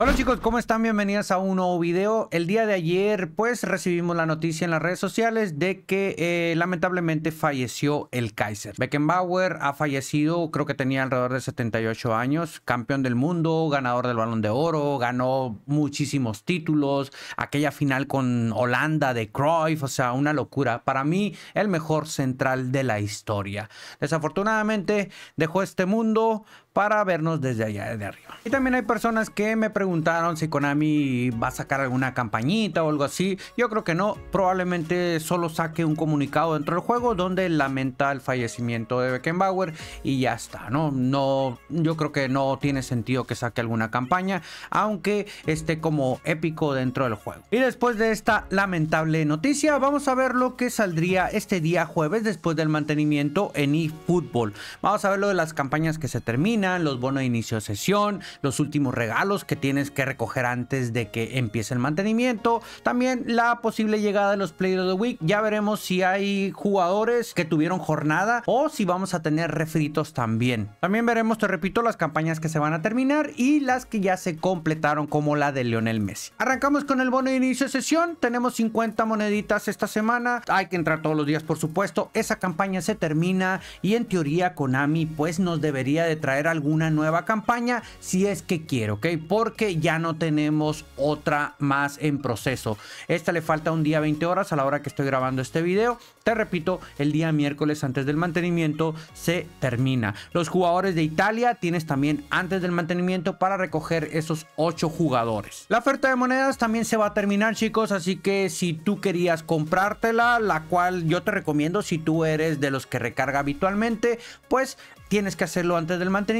Hola chicos, ¿cómo están? Bienvenidos a un nuevo video. El día de ayer pues recibimos la noticia en las redes sociales de que eh, lamentablemente falleció el Kaiser. Beckenbauer ha fallecido, creo que tenía alrededor de 78 años, campeón del mundo, ganador del balón de oro, ganó muchísimos títulos, aquella final con Holanda de Cruyff, o sea, una locura. Para mí, el mejor central de la historia. Desafortunadamente dejó este mundo, para vernos desde allá de arriba. Y también hay personas que me preguntaron si Konami va a sacar alguna campañita o algo así. Yo creo que no, probablemente solo saque un comunicado dentro del juego donde lamenta el fallecimiento de Beckenbauer y ya está, ¿no? No, yo creo que no tiene sentido que saque alguna campaña, aunque esté como épico dentro del juego. Y después de esta lamentable noticia, vamos a ver lo que saldría este día jueves después del mantenimiento en eFootball. Vamos a ver lo de las campañas que se terminan los bonos de inicio de sesión, los últimos regalos que tienes que recoger antes de que empiece el mantenimiento. También la posible llegada de los Players of the Week. Ya veremos si hay jugadores que tuvieron jornada o si vamos a tener refritos también. También veremos, te repito, las campañas que se van a terminar y las que ya se completaron como la de Lionel Messi. Arrancamos con el bono de inicio de sesión. Tenemos 50 moneditas esta semana. Hay que entrar todos los días, por supuesto. Esa campaña se termina y en teoría Konami pues nos debería de traer alguna nueva campaña si es que quiero, ¿ok? Porque ya no tenemos otra más en proceso. Esta le falta un día 20 horas a la hora que estoy grabando este video. Te repito, el día miércoles antes del mantenimiento se termina. Los jugadores de Italia tienes también antes del mantenimiento para recoger esos 8 jugadores. La oferta de monedas también se va a terminar, chicos, así que si tú querías comprártela, la cual yo te recomiendo si tú eres de los que recarga habitualmente, pues tienes que hacerlo antes del mantenimiento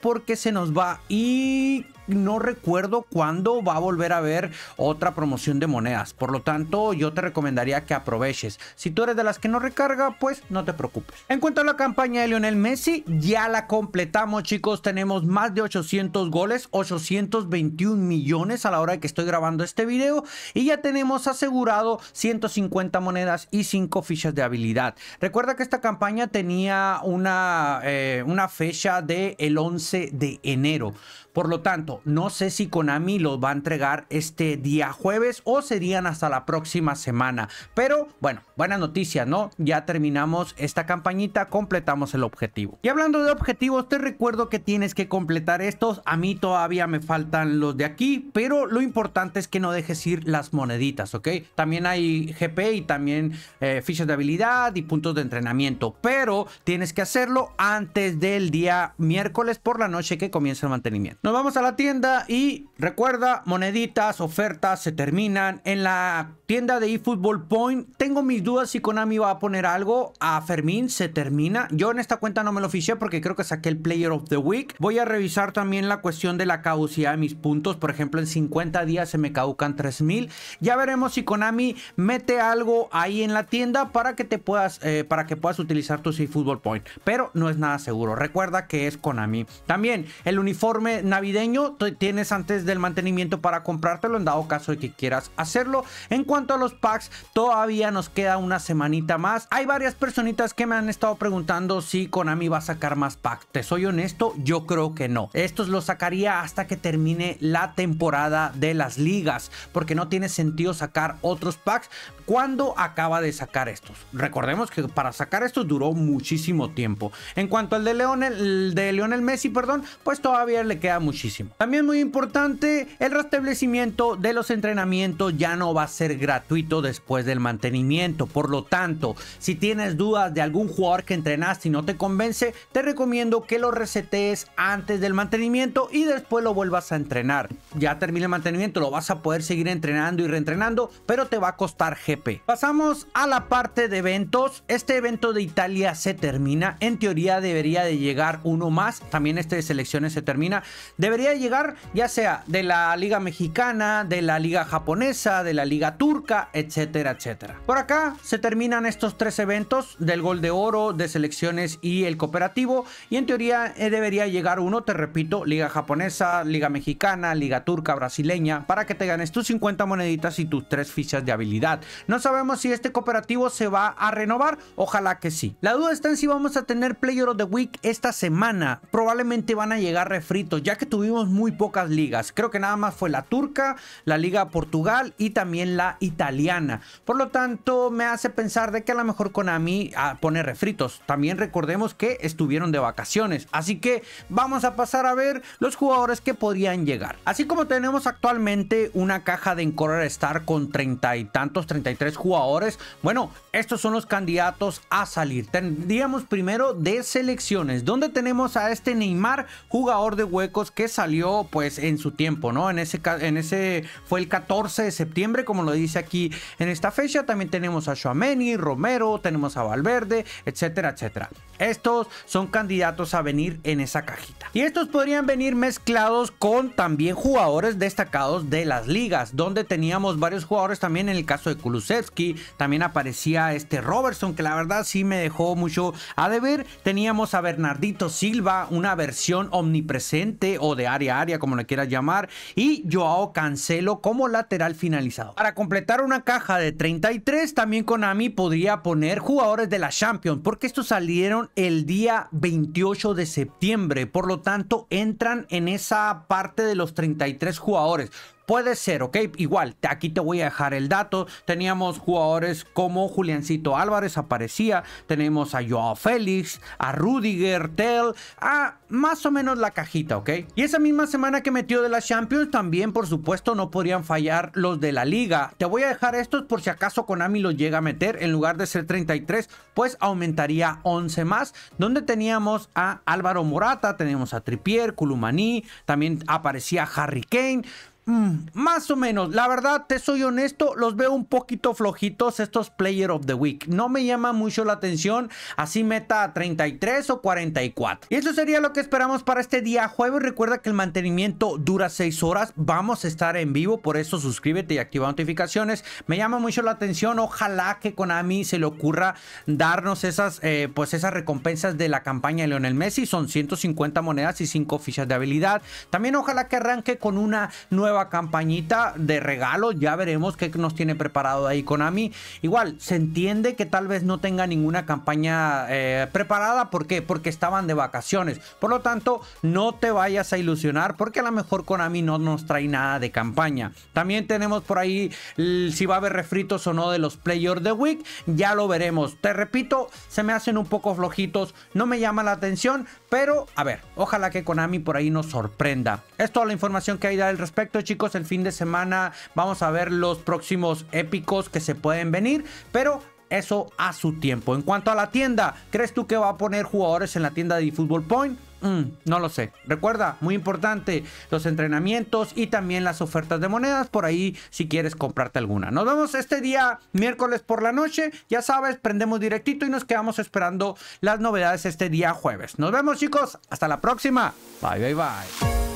porque se nos va. Y no recuerdo cuándo va a volver a haber otra promoción de monedas. Por lo tanto, yo te recomendaría que aproveches. Si tú eres de las que no recarga, pues no te preocupes. En cuanto a la campaña de Lionel Messi, ya la completamos, chicos. Tenemos más de 800 goles, 821 millones a la hora de que estoy grabando este video. Y ya tenemos asegurado 150 monedas y 5 fichas de habilidad. Recuerda que esta campaña tenía una, eh, una fecha de el 11 de enero. Por lo tanto, no sé si Konami los va a entregar este día jueves o serían hasta la próxima semana. Pero bueno, buenas noticias, ¿no? Ya terminamos esta campañita, completamos el objetivo. Y hablando de objetivos, te recuerdo que tienes que completar estos. A mí todavía me faltan los de aquí, pero lo importante es que no dejes ir las moneditas, ¿ok? También hay GP y también eh, fichas de habilidad y puntos de entrenamiento, pero tienes que hacerlo antes del día miércoles por la noche que comienza el mantenimiento. Nos vamos a la tienda y recuerda, moneditas, ofertas se terminan. En la tienda de eFootball Point, tengo mis dudas si Konami va a poner algo. A Fermín se termina. Yo en esta cuenta no me lo oficié porque creo que saqué el Player of the Week. Voy a revisar también la cuestión de la caducidad de mis puntos. Por ejemplo, en 50 días se me caducan 3000. Ya veremos si Konami mete algo ahí en la tienda para que te puedas, eh, para que puedas utilizar tus eFootball Point. Pero no es nada seguro. Recuerda que es Konami. También el uniforme navideño tienes antes del mantenimiento para comprártelo en dado caso de que quieras hacerlo. En cuanto a los packs, todavía nos queda una semanita más. Hay varias personitas que me han estado preguntando si Konami va a sacar más packs. Te soy honesto, yo creo que no. Estos los sacaría hasta que termine la temporada de las ligas, porque no tiene sentido sacar otros packs cuando acaba de sacar estos. Recordemos que para sacar estos duró muchísimo tiempo. En cuanto al de Leonel, de Lionel Messi, perdón, pues todavía le queda muchísimo. También muy importante, el restablecimiento de los entrenamientos ya no va a ser gratuito después del mantenimiento. Por lo tanto, si tienes dudas de algún jugador que entrenaste y no te convence, te recomiendo que lo resetees antes del mantenimiento y después lo vuelvas a entrenar. Ya termina el mantenimiento, lo vas a poder seguir entrenando y reentrenando, pero te va a costar GP. Pasamos a la parte de eventos. Este evento de Italia se termina. En teoría debería de llegar uno más. También este de selecciones se termina. Debería llegar ya sea de la liga mexicana, de la liga japonesa, de la liga turca etcétera, etcétera. Por acá se terminan estos tres eventos del Gol de Oro, de selecciones y el cooperativo y en teoría eh, debería llegar uno, te repito, Liga Japonesa, Liga Mexicana, Liga Turca, Brasileña, para que te ganes tus 50 moneditas y tus tres fichas de habilidad. No sabemos si este cooperativo se va a renovar, ojalá que sí. La duda está en si vamos a tener Player of the Week esta semana. Probablemente van a llegar refritos, ya que tuvimos muy pocas ligas. Creo que nada más fue la turca, la Liga Portugal y también la italia italiana. Por lo tanto, me hace pensar de que a lo mejor Konami ah, pone refritos. También recordemos que estuvieron de vacaciones. Así que vamos a pasar a ver los jugadores que podrían llegar. Así como tenemos actualmente una caja de Encorer Star con treinta y tantos, 33 jugadores. Bueno, estos son los candidatos a salir. Tendríamos primero de selecciones, donde tenemos a este Neymar, jugador de huecos que salió pues en su tiempo, ¿no? En ese, en ese fue el 14 de septiembre, como lo dice aquí aquí en esta fecha. También tenemos a shuameni Romero, tenemos a Valverde, etcétera, etcétera. Estos son candidatos a venir en esa cajita. Y estos podrían venir mezclados con también jugadores destacados de las ligas, donde teníamos varios jugadores también en el caso de Kulusevski, también aparecía este Robertson, que la verdad sí me dejó mucho a deber. Teníamos a Bernardito Silva, una versión omnipresente o de área a área, como le quieras llamar, y Joao Cancelo como lateral finalizado. Para completar una caja de 33, también Konami podría poner jugadores de la Champions, porque estos salieron el día 28 de septiembre, por lo tanto entran en esa parte de los 33 jugadores. Puede ser, ¿ok? Igual, aquí te voy a dejar el dato. Teníamos jugadores como Juliancito Álvarez aparecía, tenemos a Joao Félix, a Rudiger, Tell, a más o menos la cajita, ¿ok? Y esa misma semana que metió de la Champions, también, por supuesto, no podrían fallar los de la liga. Te voy a dejar estos por si acaso Konami los llega a meter. En lugar de ser 33, pues aumentaría 11 más, donde teníamos a Álvaro Morata, tenemos a Tripier, Kulumani, también aparecía Harry Kane. Mm, más o menos, la verdad, te soy honesto, los veo un poquito flojitos estos Player of the Week. No me llama mucho la atención, así meta 33 o 44. Y eso sería lo que esperamos para este día jueves. Recuerda que el mantenimiento dura 6 horas, vamos a estar en vivo, por eso suscríbete y activa notificaciones. Me llama mucho la atención, ojalá que Konami se le ocurra darnos esas, eh, pues esas recompensas de la campaña de Lionel Messi. Son 150 monedas y 5 fichas de habilidad. También ojalá que arranque con una nueva campañita de regalo Ya veremos qué nos tiene preparado ahí Konami. Igual, se entiende que tal vez no tenga ninguna campaña eh, preparada. ¿Por Porque estaban de vacaciones. Por lo tanto, no te vayas a ilusionar porque a lo mejor Konami no nos trae nada de campaña. También tenemos por ahí si va a haber refritos o no de los players de Week. Ya lo veremos. Te repito, se me hacen un poco flojitos. No me llama la atención. Pero, a ver, ojalá que Konami por ahí nos sorprenda. Es toda la información que hay al respecto chicos, el fin de semana vamos a ver los próximos épicos que se pueden venir, pero eso a su tiempo. En cuanto a la tienda, ¿crees tú que va a poner jugadores en la tienda de Football Point? Mm, no lo sé. Recuerda, muy importante, los entrenamientos y también las ofertas de monedas por ahí si quieres comprarte alguna. Nos vemos este día miércoles por la noche. Ya sabes, prendemos directito y nos quedamos esperando las novedades este día jueves. Nos vemos chicos, hasta la próxima. Bye, bye, bye.